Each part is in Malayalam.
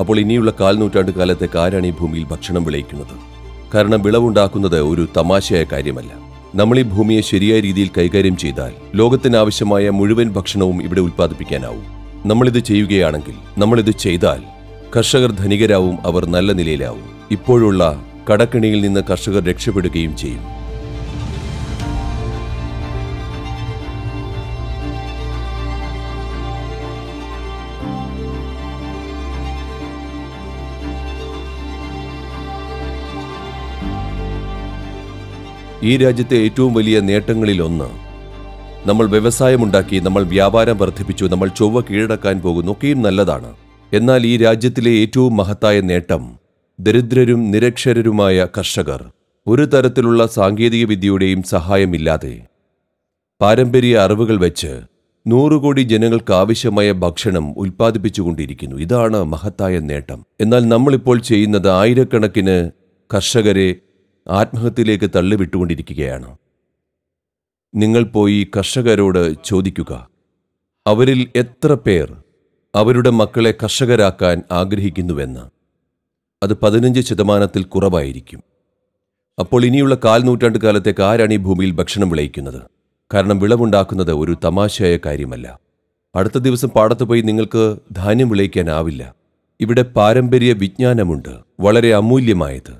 അപ്പോൾ ഇനിയുള്ള കാൽനൂറ്റാണ്ട് കാലത്തെ കാരാണ് ഈ ഭൂമിയിൽ ഭക്ഷണം വിളയിക്കുന്നത് കാരണം വിളവുണ്ടാക്കുന്നത് ഒരു തമാശയായ കാര്യമല്ല നമ്മൾ ഈ ഭൂമിയെ ശരിയായ രീതിയിൽ കൈകാര്യം ചെയ്താൽ ലോകത്തിന് ആവശ്യമായ മുഴുവൻ ഭക്ഷണവും ഇവിടെ ഉൽപ്പാദിപ്പിക്കാനാവും നമ്മളിത് ചെയ്യുകയാണെങ്കിൽ നമ്മളിത് ചെയ്താൽ കർഷകർ ധനികരാവും അവർ നല്ല നിലയിലാവും ഇപ്പോഴുള്ള കടക്കിണിയിൽ നിന്ന് കർഷകർ രക്ഷപ്പെടുകയും ചെയ്യും ഈ രാജ്യത്തെ ഏറ്റവും വലിയ നേട്ടങ്ങളിലൊന്ന് നമ്മൾ വ്യവസായമുണ്ടാക്കി നമ്മൾ വ്യാപാരം വർദ്ധിപ്പിച്ചു നമ്മൾ ചൊവ്വ കീഴടക്കാൻ പോകുന്നു ഒക്കെയും നല്ലതാണ് എന്നാൽ ഈ രാജ്യത്തിലെ ഏറ്റവും മഹത്തായ നേട്ടം ദരിദ്രരും നിരക്ഷരരുമായ കർഷകർ ഒരു തരത്തിലുള്ള സാങ്കേതികവിദ്യയുടെയും സഹായമില്ലാതെ പാരമ്പര്യ അറിവുകൾ വെച്ച് നൂറുകോടി ജനങ്ങൾക്ക് ആവശ്യമായ ഭക്ഷണം ഉൽപ്പാദിപ്പിച്ചുകൊണ്ടിരിക്കുന്നു ഇതാണ് മഹത്തായ നേട്ടം എന്നാൽ നമ്മളിപ്പോൾ ചെയ്യുന്നത് ആയിരക്കണക്കിന് കർഷകരെ ആത്മഹത്യയിലേക്ക് തള്ളിവിട്ടുകൊണ്ടിരിക്കുകയാണ് നിങ്ങൾ പോയി കർഷകരോട് ചോദിക്കുക അവരിൽ എത്ര പേർ അവരുടെ മക്കളെ കർഷകരാക്കാൻ ആഗ്രഹിക്കുന്നുവെന്ന് അത് പതിനഞ്ച് ശതമാനത്തിൽ കുറവായിരിക്കും അപ്പോൾ ഇനിയുള്ള കാൽ നൂറ്റാണ്ട് കാലത്തേക്ക് ആരാണ് ഈ ഭൂമിയിൽ ഭക്ഷണം വിളയിക്കുന്നത് കാരണം വിളവുണ്ടാക്കുന്നത് ഒരു തമാശയായ കാര്യമല്ല അടുത്ത ദിവസം പാടത്ത് പോയി നിങ്ങൾക്ക് ധാന്യം വിളയിക്കാനാവില്ല ഇവിടെ പാരമ്പര്യ വിജ്ഞാനമുണ്ട് വളരെ അമൂല്യമായത്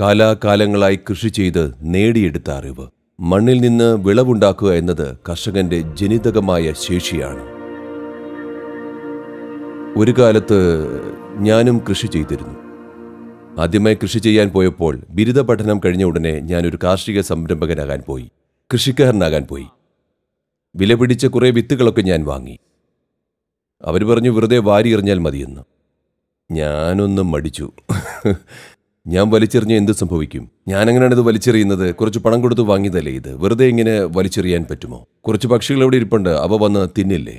കാലാകാലങ്ങളായി കൃഷി ചെയ്ത് നേടിയെടുത്ത അറിവ് മണ്ണിൽ നിന്ന് വിളവുണ്ടാക്കുക എന്നത് കർഷകന്റെ ജനിതകമായ ശേഷിയാണ് ഒരു കാലത്ത് ഞാനും കൃഷി ചെയ്തിരുന്നു ആദ്യമായി കൃഷി ചെയ്യാൻ പോയപ്പോൾ ബിരുദ പഠനം കഴിഞ്ഞ ഉടനെ ഞാനൊരു കാർഷിക സംരംഭകനാകാൻ പോയി കൃഷിക്കാരനാകാൻ പോയി വില പിടിച്ച കുറേ വിത്തുകളൊക്കെ ഞാൻ വാങ്ങി അവർ പറഞ്ഞു വെറുതെ വാരി എറിഞ്ഞാൽ മതിയെന്ന് ഞാനൊന്നും മടിച്ചു ഞാൻ വലിച്ചെറിഞ്ഞ എന്ത് സംഭവിക്കും ഞാനെങ്ങനെയാണ് ഇത് വലിച്ചെറിയുന്നത് കുറച്ച് പണം കൊടുത്ത് വാങ്ങിയതല്ലേ ഇത് വെറുതെ ഇങ്ങനെ വലിച്ചെറിയാൻ പറ്റുമോ കുറച്ച് പക്ഷികൾ എവിടെ ഇരിപ്പുണ്ട് അവ വന്ന് തിന്നില്ലേ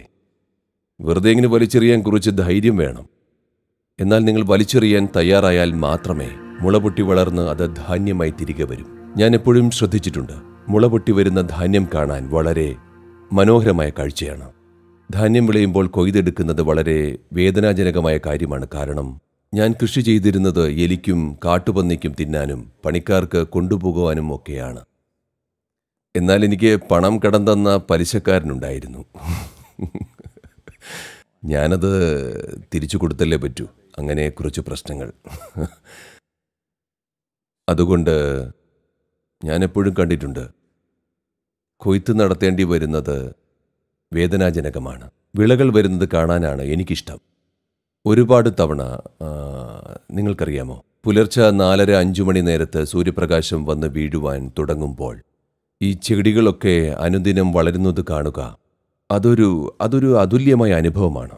വെറുതെ ഇങ്ങനെ വലിച്ചെറിയാൻ കുറച്ച് ധൈര്യം വേണം എന്നാൽ നിങ്ങൾ വലിച്ചെറിയാൻ തയ്യാറായാൽ മാത്രമേ മുള പൊട്ടി വളർന്ന് അത് ധാന്യമായി തിരികെ വരും ഞാൻ എപ്പോഴും ശ്രദ്ധിച്ചിട്ടുണ്ട് മുള പൊട്ടി വരുന്ന ധാന്യം കാണാൻ വളരെ മനോഹരമായ കാഴ്ചയാണ് ധാന്യം വിളയുമ്പോൾ കൊയ്തെടുക്കുന്നത് വളരെ വേദനാജനകമായ കാര്യമാണ് കാരണം ഞാൻ കൃഷി ചെയ്തിരുന്നത് എലിക്കും കാട്ടുപന്നിക്കും തിന്നാനും പണിക്കാർക്ക് കൊണ്ടുപോകുവാനും ഒക്കെയാണ് എന്നാൽ എനിക്ക് പണം കടം തന്ന പലിശക്കാരനുണ്ടായിരുന്നു ഞാനത് തിരിച്ചു കൊടുത്തല്ലേ പറ്റൂ അങ്ങനെ കുറച്ച് പ്രശ്നങ്ങൾ അതുകൊണ്ട് ഞാനെപ്പോഴും കണ്ടിട്ടുണ്ട് കൊയ്ത്ത് നടത്തേണ്ടി വരുന്നത് വേദനാജനകമാണ് വിളകൾ വരുന്നത് കാണാനാണ് എനിക്കിഷ്ടം ഒരുപാട് തവണ നിങ്ങൾക്കറിയാമോ പുലർച്ചെ നാലര അഞ്ചു മണി നേരത്ത് സൂര്യപ്രകാശം വന്ന് വീഴുവാൻ തുടങ്ങുമ്പോൾ ഈ ചെടികളൊക്കെ അനുദിനം വളരുന്നത് കാണുക അതൊരു അതൊരു അതുല്യമായ അനുഭവമാണ്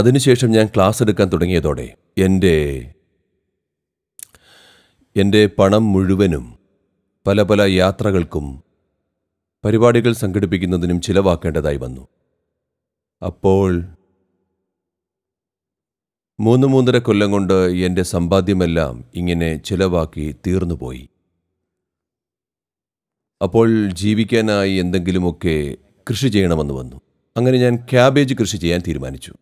അതിനുശേഷം ഞാൻ ക്ലാസ് എടുക്കാൻ തുടങ്ങിയതോടെ എൻ്റെ എൻ്റെ പണം മുഴുവനും പല പല യാത്രകൾക്കും പരിപാടികൾ സംഘടിപ്പിക്കുന്നതിനും ചിലവാക്കേണ്ടതായി വന്നു അപ്പോൾ മൂന്ന് മൂന്നര കൊല്ലം കൊണ്ട് എൻ്റെ സമ്പാദ്യമെല്ലാം ഇങ്ങനെ ചിലവാക്കി തീർന്നുപോയി അപ്പോൾ ജീവിക്കാനായി എന്തെങ്കിലുമൊക്കെ കൃഷി ചെയ്യണമെന്ന് വന്നു അങ്ങനെ ഞാൻ ക്യാബേജ് കൃഷി ചെയ്യാൻ തീരുമാനിച്ചു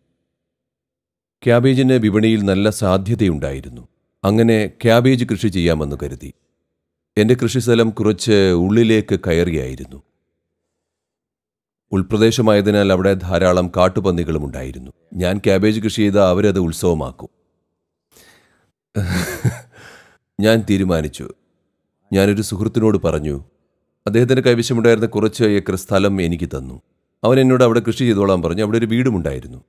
ക്യാബേജിന് വിപണിയിൽ നല്ല സാധ്യതയുണ്ടായിരുന്നു അങ്ങനെ ക്യാബേജ് കൃഷി ചെയ്യാമെന്ന് കരുതി എൻ്റെ കൃഷിസ്ഥലം കുറച്ച് ഉള്ളിലേക്ക് കയറിയായിരുന്നു ഉൾപ്രദേശമായതിനാൽ അവിടെ ധാരാളം കാട്ടുപന്നികളും ഉണ്ടായിരുന്നു ഞാൻ ക്യാബേജ് കൃഷി ചെയ്ത അവരത് ഉത്സവമാക്കും ഞാൻ തീരുമാനിച്ചു ഞാനൊരു സുഹൃത്തിനോട് പറഞ്ഞു അദ്ദേഹത്തിൻ്റെ കൈവശമുണ്ടായിരുന്ന കുറച്ച് ഏക്കർ സ്ഥലം എനിക്ക് തന്നു അവൻ എന്നോട് അവിടെ കൃഷി ചെയ്തോളാൻ പറഞ്ഞു അവിടെ ഒരു വീടുമുണ്ടായിരുന്നു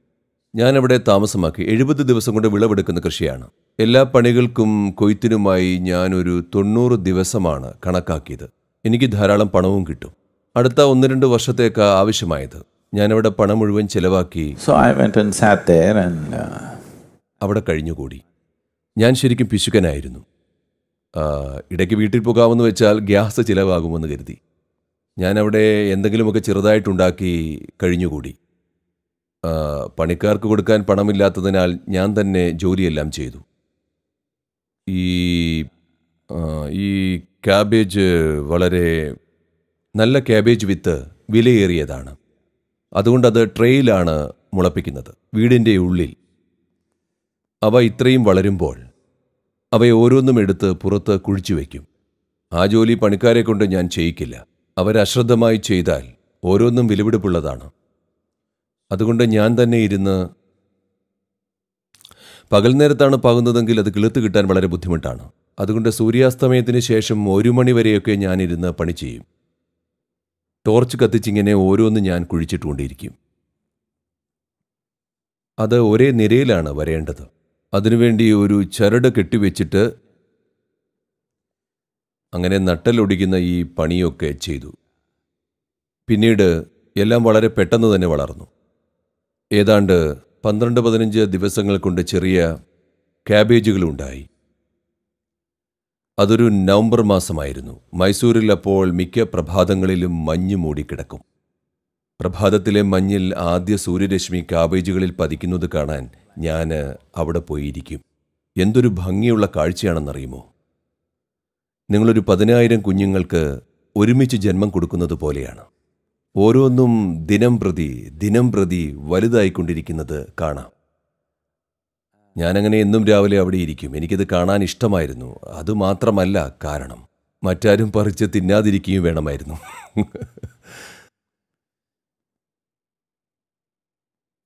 ഞാൻ അവിടെ താമസമാക്കി എഴുപത് ദിവസം കൊണ്ട് വിളവെടുക്കുന്ന കൃഷിയാണ് എല്ലാ പണികൾക്കും കൊയ്ത്തിനുമായി ഞാനൊരു തൊണ്ണൂറ് ദിവസമാണ് കണക്കാക്കിയത് എനിക്ക് ധാരാളം പണവും കിട്ടും അടുത്ത ഒന്ന് രണ്ട് വർഷത്തേക്ക് ആവശ്യമായത് ഞാനിവിടെ പണം മുഴുവൻ ചിലവാക്കി സോ ഐ ആൻഡ് ആൻഡ് അവിടെ കഴിഞ്ഞുകൂടി ഞാൻ ശരിക്കും പിശുക്കനായിരുന്നു ഇടയ്ക്ക് വീട്ടിൽ പോകാമെന്ന് വെച്ചാൽ ഗ്യാസ് ചിലവാകുമെന്ന് കരുതി ഞാനവിടെ എന്തെങ്കിലുമൊക്കെ ചെറുതായിട്ടുണ്ടാക്കി കഴിഞ്ഞുകൂടി പണിക്കാർക്ക് കൊടുക്കാൻ പണമില്ലാത്തതിനാൽ ഞാൻ തന്നെ ജോലിയെല്ലാം ചെയ്തു ഈ ഈ ക്യാബേജ് വളരെ നല്ല ക്യാബേജ് വിത്ത് വിലയേറിയതാണ് അതുകൊണ്ടത് ട്രേയിലാണ് മുളപ്പിക്കുന്നത് വീടിൻ്റെ ഉള്ളിൽ അവ ഇത്രയും വളരുമ്പോൾ അവയെ ഓരോന്നും എടുത്ത് പുറത്ത് കുഴിച്ചു വയ്ക്കും ആ ജോലി പണിക്കാരെ കൊണ്ട് ഞാൻ ചെയ്യിക്കില്ല അവരശ്രദ്ധമായി ചെയ്താൽ ഓരോന്നും വിലപിടിപ്പുള്ളതാണ് അതുകൊണ്ട് ഞാൻ തന്നെ ഇരുന്ന് പകൽ നേരത്താണ് പാകുന്നതെങ്കിൽ അത് കിളുത്ത് കിട്ടാൻ വളരെ ബുദ്ധിമുട്ടാണ് അതുകൊണ്ട് സൂര്യാസ്തമയത്തിന് ശേഷം ഒരു മണിവരെയൊക്കെ ഞാനിരുന്ന് പണി ചെയ്യും ടോർച്ച് കത്തിച്ചിങ്ങനെ ഓരോന്ന് ഞാൻ കുഴിച്ചിട്ടുകൊണ്ടിരിക്കും അത് ഒരേ നിരയിലാണ് വരേണ്ടത് അതിനുവേണ്ടി ഒരു ചരട് കെട്ടിവെച്ചിട്ട് അങ്ങനെ നട്ടലൊടിക്കുന്ന ഈ പണിയൊക്കെ ചെയ്തു പിന്നീട് എല്ലാം വളരെ പെട്ടെന്ന് തന്നെ വളർന്നു ഏതാണ്ട് പന്ത്രണ്ട് പതിനഞ്ച് ദിവസങ്ങൾ കൊണ്ട് ചെറിയ ക്യാബേജുകളുണ്ടായി അതൊരു നവംബർ മാസമായിരുന്നു മൈസൂരിൽ അപ്പോൾ മിക്ക പ്രഭാതങ്ങളിലും മഞ്ഞ് മൂടിക്കിടക്കും പ്രഭാതത്തിലെ മഞ്ഞിൽ ആദ്യ സൂര്യരശ്മി കാബേജുകളിൽ പതിക്കുന്നത് കാണാൻ ഞാൻ അവിടെ പോയിരിക്കും എന്തൊരു ഭംഗിയുള്ള കാഴ്ചയാണെന്നറിയുമോ നിങ്ങളൊരു പതിനായിരം കുഞ്ഞുങ്ങൾക്ക് ഒരുമിച്ച് ജന്മം കൊടുക്കുന്നത് പോലെയാണ് ഓരോന്നും ദിനം പ്രതി ദിനം പ്രതി വലുതായിക്കൊണ്ടിരിക്കുന്നത് കാണാം ഞാനങ്ങനെ എന്നും രാവിലെ അവിടെ ഇരിക്കും എനിക്കത് കാണാൻ ഇഷ്ടമായിരുന്നു അതുമാത്രമല്ല കാരണം മറ്റാരും പറിച്ച് തിന്നാതിരിക്കുകയും വേണമായിരുന്നു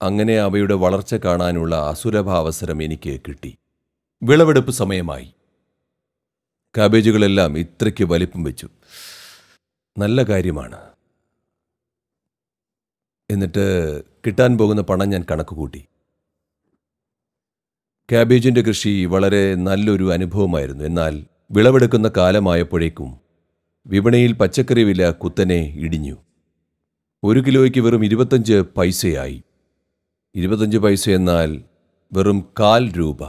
അങ്ങനെ അവയുടെ വളർച്ച കാണാനുള്ള അസുലഭ അവസരം എനിക്ക് കിട്ടി വിളവെടുപ്പ് സമയമായി കാബേജുകളെല്ലാം ഇത്രയ്ക്ക് വലിപ്പം വെച്ചു നല്ല കാര്യമാണ് എന്നിട്ട് കിട്ടാൻ പോകുന്ന പണം ഞാൻ കണക്ക് കൂട്ടി ക്യാബേജിൻ്റെ കൃഷി വളരെ നല്ലൊരു അനുഭവമായിരുന്നു എന്നാൽ വിളവെടുക്കുന്ന കാലമായപ്പോഴേക്കും വിപണിയിൽ പച്ചക്കറി വില കുത്തനെ ഇടിഞ്ഞു ഒരു കിലോയ്ക്ക് വെറും ഇരുപത്തഞ്ച് പൈസയായി ഇരുപത്തഞ്ച് പൈസ എന്നാൽ വെറും കാൽ രൂപ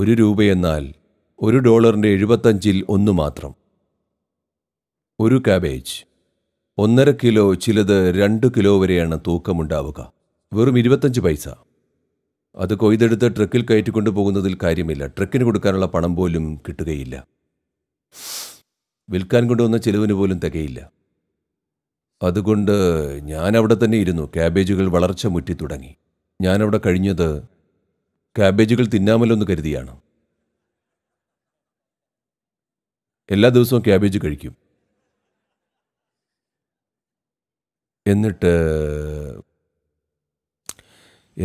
ഒരു രൂപയെന്നാൽ ഒരു ഡോളറിൻ്റെ എഴുപത്തഞ്ചിൽ ഒന്ന് മാത്രം ഒരു കാബേജ് ഒന്നര കിലോ ചിലത് രണ്ട് കിലോ വരെയാണ് തൂക്കമുണ്ടാവുക വെറും ഇരുപത്തഞ്ച് പൈസ അത് കൊയ്തെടുത്ത് ട്രക്കിൽ കയറ്റിക്കൊണ്ടു പോകുന്നതിൽ കാര്യമില്ല ട്രക്കിന് കൊടുക്കാനുള്ള പണം പോലും കിട്ടുകയില്ല വിൽക്കാൻ കൊണ്ടുവന്ന ചിലവിന് പോലും തികയില്ല അതുകൊണ്ട് ഞാൻ അവിടെ തന്നെ ഇരുന്നു ക്യാബേജുകൾ വളർച്ച മുറ്റി തുടങ്ങി ഞാനവിടെ കഴിഞ്ഞത് ക്യാബേജുകൾ തിന്നാമല്ലോ എന്ന് കരുതിയാണ് എല്ലാ ദിവസവും ക്യാബേജ് കഴിക്കും എന്നിട്ട്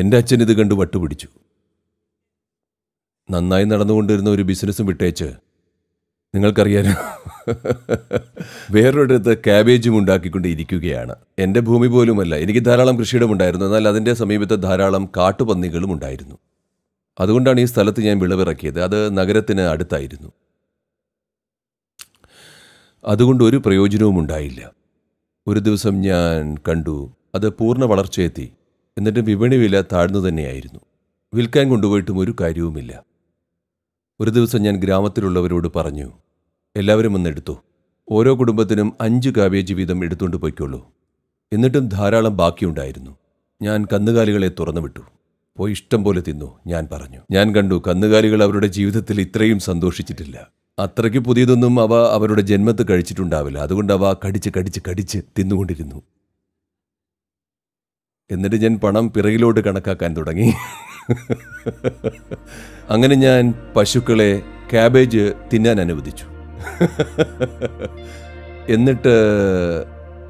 എൻ്റെ അച്ഛൻ ഇത് കണ്ട് വട്ടുപിടിച്ചു നന്നായി നടന്നുകൊണ്ടിരുന്ന ഒരു ബിസിനസ്സും വിട്ടേച്ച് നിങ്ങൾക്കറിയാനോ വേറൊരിടത്ത് ക്യാബേജും ഉണ്ടാക്കിക്കൊണ്ട് ഇരിക്കുകയാണ് എൻ്റെ ഭൂമി പോലുമല്ല എനിക്ക് ധാരാളം കൃഷിയിടമുണ്ടായിരുന്നു എന്നാൽ അതിൻ്റെ സമീപത്ത് ധാരാളം കാട്ടുപന്നികളും ഉണ്ടായിരുന്നു അതുകൊണ്ടാണ് ഈ സ്ഥലത്ത് ഞാൻ വിളവിറക്കിയത് അത് നഗരത്തിന് അടുത്തായിരുന്നു അതുകൊണ്ട് ഒരു പ്രയോജനവും ഉണ്ടായില്ല ഒരു ദിവസം ഞാൻ കണ്ടു അത് പൂർണ്ണ വളർച്ചയെത്തി എന്നിട്ട് വിപണി വില താഴ്ന്നു തന്നെയായിരുന്നു വിൽക്കാൻ കൊണ്ടുപോയിട്ടും ഒരു കാര്യവുമില്ല ഒരു ദിവസം ഞാൻ ഗ്രാമത്തിലുള്ളവരോട് പറഞ്ഞു എല്ലാവരും ഒന്നെടുത്തു ഓരോ കുടുംബത്തിനും അഞ്ച് കാബേജ് വീതം എടുത്തുകൊണ്ട് പോയിക്കോളൂ എന്നിട്ടും ധാരാളം ബാക്കിയുണ്ടായിരുന്നു ഞാൻ കന്നുകാലികളെ തുറന്നുവിട്ടു പോയി ഇഷ്ടം പോലെ തിന്നു ഞാൻ പറഞ്ഞു ഞാൻ കണ്ടു കന്നുകാലികൾ അവരുടെ ജീവിതത്തിൽ ഇത്രയും സന്തോഷിച്ചിട്ടില്ല അത്രയ്ക്ക് പുതിയതൊന്നും അവ അവരുടെ ജന്മത്ത് കഴിച്ചിട്ടുണ്ടാവില്ല അതുകൊണ്ട് അവ കടിച്ച് കടിച്ച് കടിച്ച് തിന്നുകൊണ്ടിരുന്നു എന്നിട്ട് ഞാൻ പണം പിറകിലോട്ട് കണക്കാക്കാൻ തുടങ്ങി അങ്ങനെ ഞാൻ പശുക്കളെ ക്യാബേജ് തിന്നാൻ അനുവദിച്ചു എന്നിട്ട്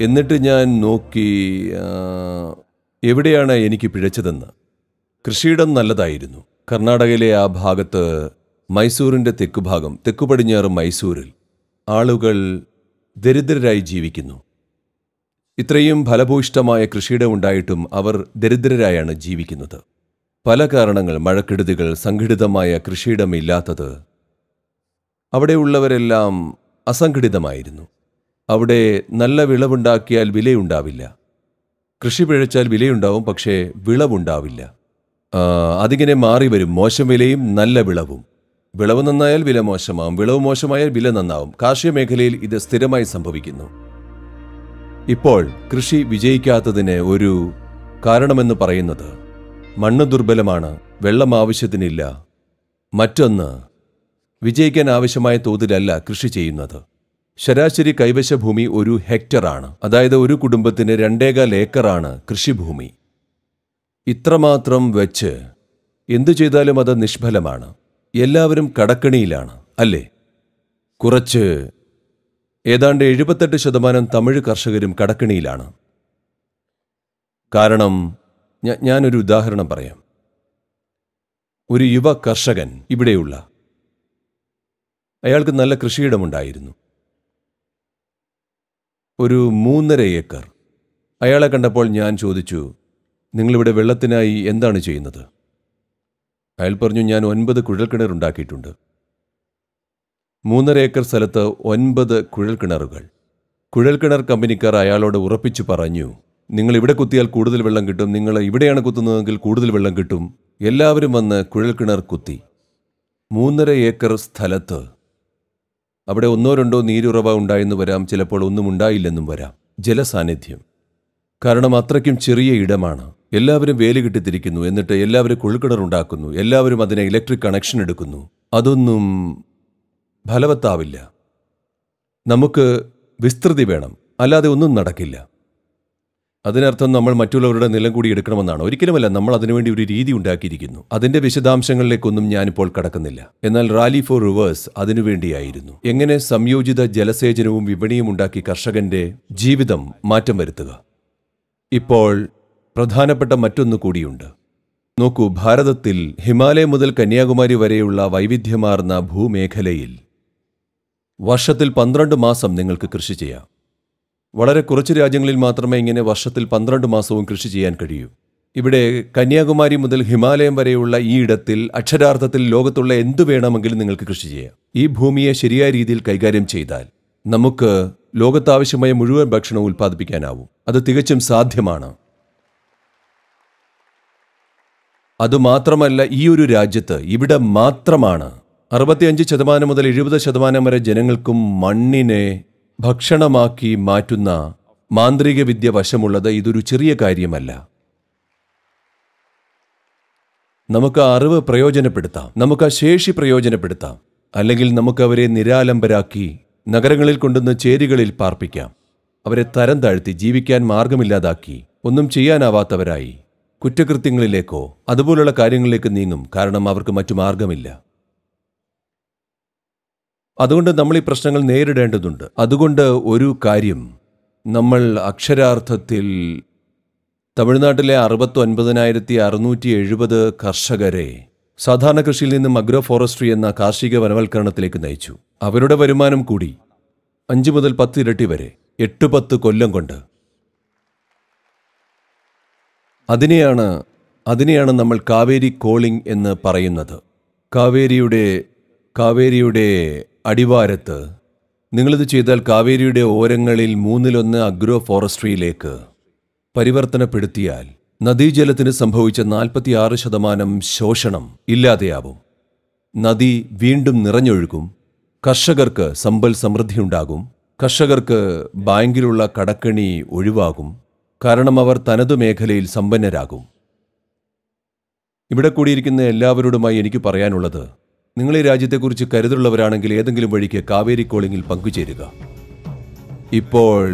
എന്നിട്ട് ഞാൻ നോക്കി എവിടെയാണ് എനിക്ക് പിഴച്ചതെന്ന് കൃഷിയിടം നല്ലതായിരുന്നു കർണാടകയിലെ ആ ഭാഗത്ത് മൈസൂരിൻ്റെ തെക്കുഭാഗം തെക്കു പടിഞ്ഞാറ് മൈസൂരിൽ ആളുകൾ ദരിദ്രരായി ജീവിക്കുന്നു ഇത്രയും ഫലഭൂയിഷ്ടമായ കൃഷിയിടം ഉണ്ടായിട്ടും അവർ ദരിദ്രരായാണ് ജീവിക്കുന്നത് പല കാരണങ്ങൾ മഴക്കെടുതികൾ സംഘടിതമായ കൃഷിയിടമില്ലാത്തത് അവിടെയുള്ളവരെല്ലാം അസംഘടിതമായിരുന്നു അവിടെ നല്ല വിളവുണ്ടാക്കിയാൽ വിലയുണ്ടാവില്ല കൃഷി പിഴച്ചാൽ വിലയുണ്ടാവും പക്ഷേ വിളവുണ്ടാവില്ല അതിങ്ങനെ മാറി വരും മോശം വിലയും നല്ല വിളവും വിളവ് നന്നായാൽ വില മോശമാവും വിളവ് മോശമായാൽ വില നന്നാവും കാർഷിക മേഖലയിൽ ഇത് സ്ഥിരമായി സംഭവിക്കുന്നു ഇപ്പോൾ കൃഷി വിജയിക്കാത്തതിന് ഒരു കാരണമെന്ന് പറയുന്നത് മണ്ണ് ദുർബലമാണ് വെള്ളം ആവശ്യത്തിനില്ല മറ്റൊന്ന് വിജയിക്കാൻ ആവശ്യമായ തോതിലല്ല കൃഷി ചെയ്യുന്നത് ശരാശരി കൈവശഭൂമി ഒരു ഹെക്ടറാണ് അതായത് ഒരു കുടുംബത്തിന് രണ്ടേകാൽ ഏക്കറാണ് കൃഷിഭൂമി ഇത്രമാത്രം വെച്ച് എന്തു ചെയ്താലും അത് നിഷ്ഫലമാണ് എല്ലാവരും കടക്കണിയിലാണ് അല്ലേ കുറച്ച് ഏതാണ്ട് എഴുപത്തെട്ട് ശതമാനം തമിഴ് കർഷകരും കടക്കിണിയിലാണ് കാരണം ഞാനൊരു ഉദാഹരണം പറയാം ഒരു യുവ കർഷകൻ ഇവിടെയുള്ള അയാൾക്ക് നല്ല കൃഷിയിടമുണ്ടായിരുന്നു ഒരു മൂന്നര ഏക്കർ അയാളെ കണ്ടപ്പോൾ ഞാൻ ചോദിച്ചു നിങ്ങളിവിടെ വെള്ളത്തിനായി എന്താണ് ചെയ്യുന്നത് അയാൾ പറഞ്ഞു ഞാൻ ഒൻപത് കുഴൽക്കിണർ ഉണ്ടാക്കിയിട്ടുണ്ട് മൂന്നര ഏക്കർ സ്ഥലത്ത് ഒൻപത് കുഴൽക്കിണറുകൾ കുഴൽക്കിണർ കമ്പനിക്കാർ അയാളോട് ഉറപ്പിച്ചു പറഞ്ഞു നിങ്ങൾ ഇവിടെ കുത്തിയാൽ കൂടുതൽ വെള്ളം കിട്ടും നിങ്ങൾ ഇവിടെയാണ് കുത്തുന്നതെങ്കിൽ കൂടുതൽ വെള്ളം കിട്ടും എല്ലാവരും വന്ന് കുഴൽക്കിണർ കുത്തി മൂന്നര ഏക്കർ സ്ഥലത്ത് അവിടെ ഒന്നോ രണ്ടോ നീരുറവ ഉണ്ടായെന്ന് വരാം ചിലപ്പോൾ ഒന്നും ഉണ്ടായില്ലെന്നും വരാം ജലസാന്നിധ്യം കാരണം അത്രയ്ക്കും ചെറിയ ഇടമാണ് എല്ലാവരും വേലി കിട്ടിത്തിരിക്കുന്നു എന്നിട്ട് എല്ലാവരും കുഴൽക്കിണർ ഉണ്ടാക്കുന്നു എല്ലാവരും അതിനെ ഇലക്ട്രിക് കണക്ഷൻ എടുക്കുന്നു അതൊന്നും ഫലവത്താവില്ല നമുക്ക് വിസ്തൃതി വേണം അല്ലാതെ ഒന്നും നടക്കില്ല അതിനർത്ഥം നമ്മൾ മറ്റുള്ളവരുടെ നിലം കൂടി എടുക്കണമെന്നാണ് ഒരിക്കലുമല്ല നമ്മൾ അതിനുവേണ്ടി ഒരു രീതി ഉണ്ടാക്കിയിരിക്കുന്നു അതിൻ്റെ വിശദാംശങ്ങളിലേക്കൊന്നും ഞാനിപ്പോൾ കടക്കുന്നില്ല എന്നാൽ റാലി ഫോർ റിവേഴ്സ് അതിനുവേണ്ടിയായിരുന്നു എങ്ങനെ സംയോജിത ജലസേചനവും വിപണിയും ഉണ്ടാക്കി കർഷകന്റെ ജീവിതം മാറ്റം വരുത്തുക ഇപ്പോൾ പ്രധാനപ്പെട്ട മറ്റൊന്നു കൂടിയുണ്ട് നോക്കൂ ഭാരതത്തിൽ ഹിമാലയം മുതൽ കന്യാകുമാരി വരെയുള്ള വൈവിധ്യമാർന്ന ഭൂമേഖലയിൽ വർഷത്തിൽ പന്ത്രണ്ട് മാസം നിങ്ങൾക്ക് കൃഷി ചെയ്യാം വളരെ കുറച്ച് രാജ്യങ്ങളിൽ മാത്രമേ ഇങ്ങനെ വർഷത്തിൽ പന്ത്രണ്ട് മാസവും കൃഷി ചെയ്യാൻ കഴിയൂ ഇവിടെ കന്യാകുമാരി മുതൽ ഹിമാലയം വരെയുള്ള ഈ ഇടത്തിൽ അക്ഷരാർത്ഥത്തിൽ ലോകത്തുള്ള എന്തു വേണമെങ്കിലും നിങ്ങൾക്ക് കൃഷി ചെയ്യാം ഈ ഭൂമിയെ ശരിയായ രീതിയിൽ കൈകാര്യം ചെയ്താൽ നമുക്ക് ലോകത്താവശ്യമായ മുഴുവൻ ഭക്ഷണവും ഉൽപ്പാദിപ്പിക്കാനാവും അത് തികച്ചും സാധ്യമാണ് അതുമാത്രമല്ല ഈ ഒരു രാജ്യത്ത് ഇവിടെ മാത്രമാണ് അറുപത്തിയഞ്ച് ശതമാനം മുതൽ എഴുപത് ശതമാനം വരെ ജനങ്ങൾക്കും മണ്ണിനെ ഭക്ഷണമാക്കി മാറ്റുന്ന മാന്ത്രിക വിദ്യ വശമുള്ളത് ഇതൊരു ചെറിയ കാര്യമല്ല നമുക്ക് അറിവ് പ്രയോജനപ്പെടുത്താം നമുക്ക് ശേഷി പ്രയോജനപ്പെടുത്താം അല്ലെങ്കിൽ നമുക്ക് അവരെ നിരാലംബരാക്കി നഗരങ്ങളിൽ കൊണ്ടുവന്ന് ചേരികളിൽ പാർപ്പിക്കാം അവരെ തരം താഴ്ത്തി ജീവിക്കാൻ മാർഗമില്ലാതാക്കി ഒന്നും ചെയ്യാനാവാത്തവരായി കുറ്റകൃത്യങ്ങളിലേക്കോ അതുപോലുള്ള കാര്യങ്ങളിലേക്ക് നീങ്ങും കാരണം അവർക്ക് മറ്റു മാർഗമില്ല അതുകൊണ്ട് നമ്മൾ ഈ പ്രശ്നങ്ങൾ നേരിടേണ്ടതുണ്ട് അതുകൊണ്ട് ഒരു കാര്യം നമ്മൾ അക്ഷരാർത്ഥത്തിൽ തമിഴ്നാട്ടിലെ അറുപത്തൊൻപതിനായിരത്തി അറുന്നൂറ്റി എഴുപത് കർഷകരെ സാധാരണ കൃഷിയിൽ നിന്നും അഗ്രോ ഫോറസ്ട്രി എന്ന കാർഷിക വനവൽക്കരണത്തിലേക്ക് നയിച്ചു അവരുടെ വരുമാനം കൂടി അഞ്ച് മുതൽ പത്ത് ഇരട്ടി വരെ എട്ട് പത്ത് കൊല്ലം കൊണ്ട് അതിനെയാണ് അതിനെയാണ് നമ്മൾ കാവേരി കോളിംഗ് എന്ന് പറയുന്നത് കാവേരിയുടെ കാവേരിയുടെ അടിവാരത്ത് നിങ്ങളിത് ചെയ്താൽ കാവേരിയുടെ ഓരങ്ങളിൽ മൂന്നിലൊന്ന് അഗ്രോ ഫോറസ്ട്രിയിലേക്ക് പരിവർത്തനപ്പെടുത്തിയാൽ നദീജലത്തിന് സംഭവിച്ച നാൽപ്പത്തിയാറ് ശതമാനം ശോഷണം ഇല്ലാതെയാവും നദി വീണ്ടും നിറഞ്ഞൊഴുകും കർഷകർക്ക് സമ്പൽ സമൃദ്ധിയുണ്ടാകും കർഷകർക്ക് ബാങ്കിലുള്ള കടക്കണി ഒഴിവാകും കാരണം അവർ തനതു മേഖലയിൽ സമ്പന്നരാകും ഇവിടെ കൂടിയിരിക്കുന്ന എല്ലാവരോടുമായി എനിക്ക് പറയാനുള്ളത് നിങ്ങൾ ഈ രാജ്യത്തെക്കുറിച്ച് കരുതുള്ളവരാണെങ്കിൽ ഏതെങ്കിലും വഴിക്ക് കാവേരി കോളിംഗിൽ പങ്കുചേരുക ഇപ്പോൾ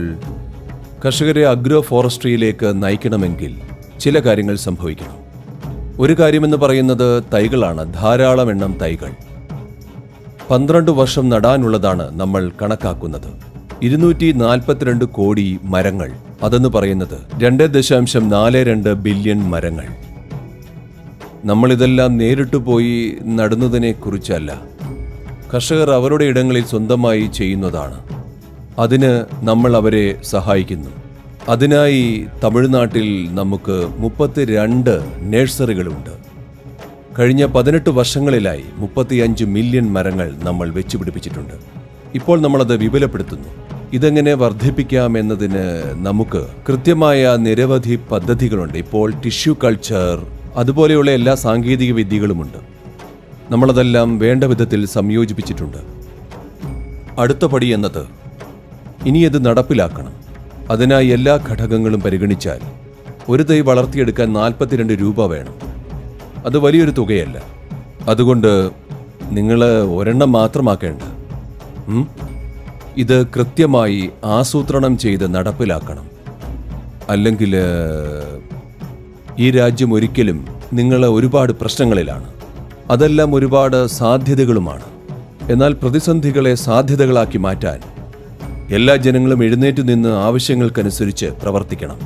കർഷകരെ അഗ്രോ ഫോറസ്ട്രിയിലേക്ക് നയിക്കണമെങ്കിൽ ചില കാര്യങ്ങൾ സംഭവിക്കണം ഒരു കാര്യമെന്ന് പറയുന്നത് തൈകളാണ് ധാരാളം എണ്ണം തൈകൾ പന്ത്രണ്ട് വർഷം നടാനുള്ളതാണ് നമ്മൾ കണക്കാക്കുന്നത് ഇരുന്നൂറ്റി നാൽപ്പത്തിരണ്ട് കോടി മരങ്ങൾ അതെന്ന് പറയുന്നത് രണ്ട് ദശാംശം നാല് രണ്ട് ബില്യൺ മരങ്ങൾ നമ്മളിതെല്ലാം നേരിട്ട് പോയി കുറിച്ചല്ല കർഷകർ അവരുടെ ഇടങ്ങളിൽ സ്വന്തമായി ചെയ്യുന്നതാണ് അതിന് നമ്മൾ അവരെ സഹായിക്കുന്നു അതിനായി തമിഴ്നാട്ടിൽ നമുക്ക് രണ്ട് നഴ്സറികളുണ്ട് കഴിഞ്ഞ പതിനെട്ട് വർഷങ്ങളിലായി മുപ്പത്തിയഞ്ച് മില്യൺ മരങ്ങൾ നമ്മൾ വെച്ചുപിടിപ്പിച്ചിട്ടുണ്ട് ഇപ്പോൾ നമ്മളത് വിപുലപ്പെടുത്തുന്നു ഇതെങ്ങനെ വർദ്ധിപ്പിക്കാമെന്നതിന് നമുക്ക് കൃത്യമായ നിരവധി പദ്ധതികളുണ്ട് ഇപ്പോൾ ടിഷ്യൂ കൾച്ചർ അതുപോലെയുള്ള എല്ലാ സാങ്കേതിക വിദ്യകളുമുണ്ട് നമ്മളതെല്ലാം വേണ്ട വിധത്തിൽ സംയോജിപ്പിച്ചിട്ടുണ്ട് അടുത്ത പടി എന്നത് ഇനിയത് നടപ്പിലാക്കണം അതിനായി എല്ലാ ഘടകങ്ങളും പരിഗണിച്ചാൽ ഒരു തൈ വളർത്തിയെടുക്കാൻ നാൽപ്പത്തിരണ്ട് രൂപ വേണം അത് വലിയൊരു തുകയല്ല അതുകൊണ്ട് നിങ്ങൾ ഒരെണ്ണം മാത്രമാക്കേണ്ട ഇത് കൃത്യമായി ആസൂത്രണം ചെയ്ത് നടപ്പിലാക്കണം അല്ലെങ്കിൽ ഈ രാജ്യം ഒരിക്കലും നിങ്ങളെ ഒരുപാട് പ്രശ്നങ്ങളിലാണ് അതെല്ലാം ഒരുപാട് സാധ്യതകളുമാണ് എന്നാൽ പ്രതിസന്ധികളെ സാധ്യതകളാക്കി മാറ്റാൻ എല്ലാ ജനങ്ങളും എഴുന്നേറ്റ് നിന്ന് ആവശ്യങ്ങൾക്കനുസരിച്ച് പ്രവർത്തിക്കണം